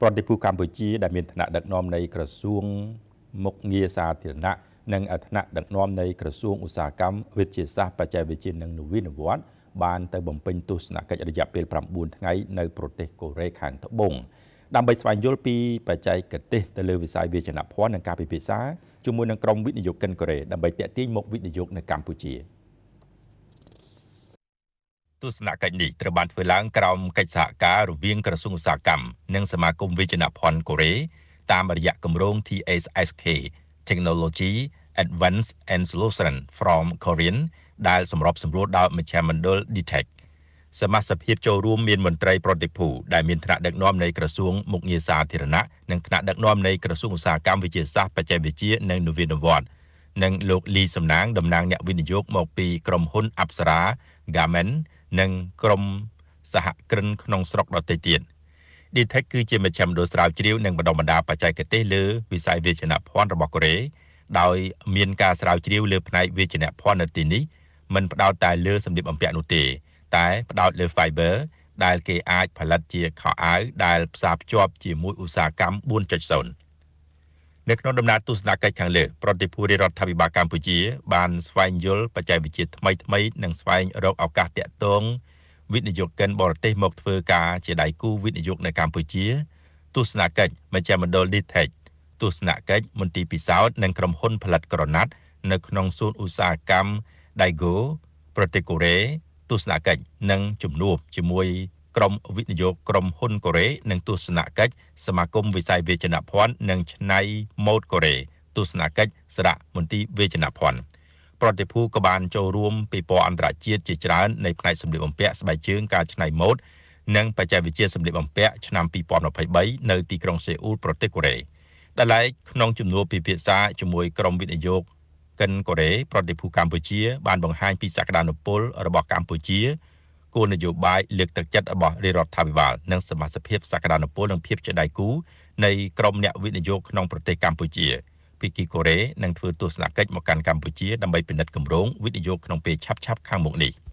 ប្រតិភូកម្ពុជាដែលមានឋានៈដឹកនាំនៃក្រសួងមុខងារសាធារណៈនិងឋានៈដឹកនាំនៃក្រសួងឧស្សាហកម្មវិទ្យាសាស្ត្របច្ចេកវិទ្យានិងនវានុវត្តន៍បានទៅបំពេញទស្សនកិច្ចរយៈពេល9ថ្ងៃនៅប្រទេសកូរ៉េខាងត្បូងដើម្បីស្វែងយល់ពីបច្ចេកទេសទៅលើវិស័យវាចនភ័ណ្ឌនិងការពិភាក្សាជាមួយនឹងក្រុមវិនិយោគិនកូរ៉េដើម្បីតាក់ទាញមកវិនិយោគនៅកម្ពុជា។ទស្សនកិច្ចនេះត្រូវបានធ្វើឡើងក្រោមកិច្ចសហការរវាងក្រសួងឧស្សាហកម្មនិងសមាគមវិជ្ជាភ័ណ្ឌកូរ៉េតាមរយៈគម្រោង THSK Technology Advance and Solution from Korean ដែលសម្របសម្រួលដោយមជ្ឈមណ្ឌល DTech សមាជិកភាពចូលរួមមានមន្ត្រីប្រតិភូដែលមានថ្នាក់ដឹកនាំនៃក្រសួងមុខងារសាធារណៈនិងថ្នាក់ដឹកនាំនៃក្រសួងឧស្សាហកម្មវិទ្យាសាស្ត្របច្ចេកវិទ្យានិងនវានុវត្តន៍និងលោកលីសំណាងតំណាងអ្នកវិនិយោគមកពីក្រុមហ៊ុន Apsara Garment និងក្រុមសហគ្រិនក្នុងស្រុកដទៃទៀត DTech គឺជាមជ្ឈមណ្ឌលស្រាវជ្រាវនិងបណ្ដុះបណ្ដាលបច្ចេកទេសលើវិស័យវិជ្ជាភ័ណ្ឌរបស់កូរ៉េដោយមានការស្រាវជ្រាវលើផ្នែកវិជ្ជាភ័ណ្ឌនៅទីនេះមិនផ្ដោតតែលើសម្ភារបំពាក់នោះទេ តែផ្ដោតលើ fiber ដែលគេអាច ផលិតជា ខោអាវដែល ផ្សារភ្ជាប់ជាមួយឧស្សាហកម្ម4.0នៅក្នុងដំណើរទស្សនកិច្ចខាងលើប្រតិភូរាជរដ្ឋាភិបាលកម្ពុជាបានស្វែងយល់បច្ចេកវិទ្យាថ្មីថ្មីនិងស្វែងរកឱកាសតាក់ទងវិនិយោគិនបរទេសមកធ្វើការជាដៃគូវិនិយោគនៅកម្ពុជាទស្សនកិច្ចមជ្ឈមណ្ឌល Litech ទស្សនកិច្ចមន្ទីរពិសោធន៍និងក្រុមហ៊ុនផលិតក្រណាត់នៅក្នុងសួនឧស្សាហកម្ម Daigo ប្រទេសកូរ៉េទស្សនកិច្ចនិងជំនួបជាមួយក្រមវិនិយោគក្រមហ៊ុនកូរ៉េនិងទស្សនកិច្ចសមាគមវិស័យវេជ្ជនភ័ណ្ឌនិងច្នៃម៉ូដកូរ៉េទស្សនកិច្ចសារមន្ទីរវេជ្ជនភ័ណ្ឌប្រតិភូក៏បានចូលរួមពិព័រណ៍អន្តរជាតិជាច្រើននៃផ្នែកសម្លៀកបំពាក់ស្បែកជើងការច្នៃម៉ូដនិងបច្ចេកវិទ្យាសម្លៀកបំពាក់ឆ្នាំ2023នៅទីក្រុងសេអ៊ូលប្រទេសកូរ៉េដែលឡែកក្នុងជំនួបពិភាក្សាជាមួយក្រុមវិនិយោគកិនកូរ៉េប្រតិភូកម្ពុជាបានបង្ហាញពីសក្តានុពលរបស់កម្ពុជាគោលនយោបាយលើកទឹកចិត្តរបស់រាជរដ្ឋាភិបាលនិងសមាជិកភាពសក្តានុពលនិងភាពជាដៃគូនៃក្រមអ្នកវិនិយោគក្នុងប្រទេសកម្ពុជាពីគីកូរ៉េនឹងធ្វើទស្សនកិច្ចមកកាន់កម្ពុជាដើម្បីពិនិត្យគម្រោងវិនិយោគក្នុងពេលឆាប់ៗខាងមុខនេះ។